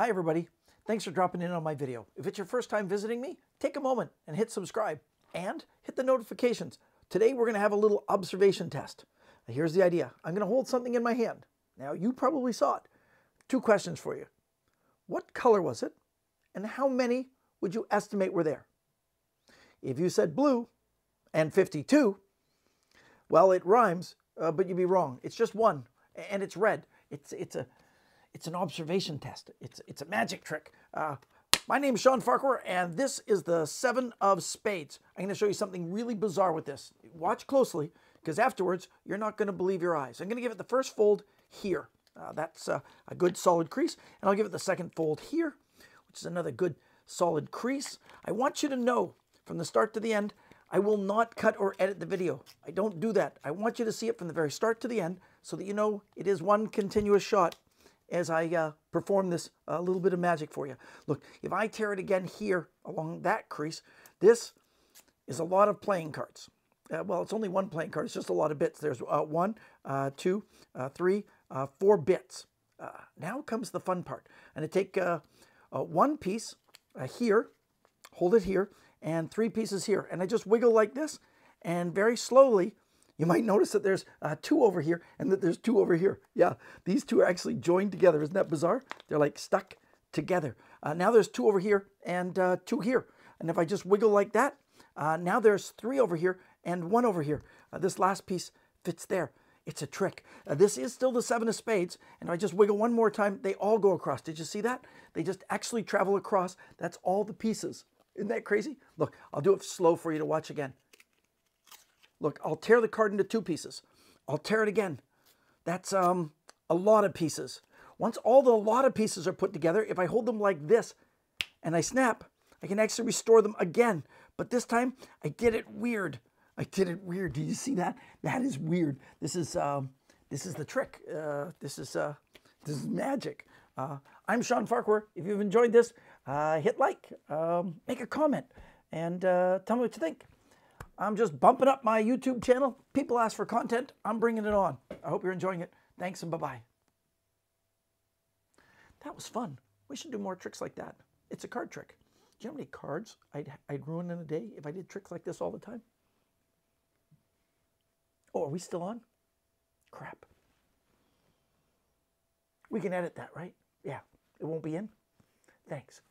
Hi everybody, thanks for dropping in on my video. If it's your first time visiting me, take a moment and hit subscribe and hit the notifications. Today we're gonna have a little observation test. Now here's the idea, I'm gonna hold something in my hand. Now you probably saw it. Two questions for you. What color was it and how many would you estimate were there? If you said blue and 52, well it rhymes, uh, but you'd be wrong. It's just one and it's red. It's, it's a it's an observation test. It's, it's a magic trick. Uh, my name is Sean Farquhar, and this is the Seven of Spades. I'm going to show you something really bizarre with this. Watch closely, because afterwards, you're not going to believe your eyes. I'm going to give it the first fold here. Uh, that's uh, a good solid crease. And I'll give it the second fold here, which is another good solid crease. I want you to know from the start to the end, I will not cut or edit the video. I don't do that. I want you to see it from the very start to the end so that you know it is one continuous shot as I uh, perform this uh, little bit of magic for you. Look, if I tear it again here along that crease, this is a lot of playing cards. Uh, well, it's only one playing card. It's just a lot of bits. There's uh, one, uh, two, uh, three, four bits. now comes the fun part. I'm going to take one piece here, hold it here, and three pieces here. And I just wiggle like this, and very slowly you might notice that there's uh, two over here and that there's two over here. Yeah, these two are actually joined together. Isn't that bizarre? They're like stuck together. Uh, now there's two over here and uh, two here. And if I just wiggle like that, uh, now there's three over here and one over here. Uh, this last piece fits there. It's a trick. Uh, this is still the seven of spades, and if I just wiggle one more time, they all go across. Did you see that? They just actually travel across. That's all the pieces. Isn't that crazy? Look, I'll do it slow for you to watch again. Look, I'll tear the card into two pieces. I'll tear it again. That's um, a lot of pieces. Once all the lot of pieces are put together, if I hold them like this and I snap, I can actually restore them again. But this time, I did it weird. I did it weird. Do you see that? That is weird. This is um, this is the trick. Uh, this is uh, this is magic. Uh, I'm Sean Farquhar. If you've enjoyed this, uh, hit like, um, make a comment, and uh, tell me what you think. I'm just bumping up my YouTube channel. People ask for content. I'm bringing it on. I hope you're enjoying it. Thanks and bye-bye. That was fun. We should do more tricks like that. It's a card trick. Do you know how many cards I'd, I'd ruin in a day if I did tricks like this all the time? Oh, are we still on? Crap. We can edit that, right? Yeah. It won't be in? Thanks.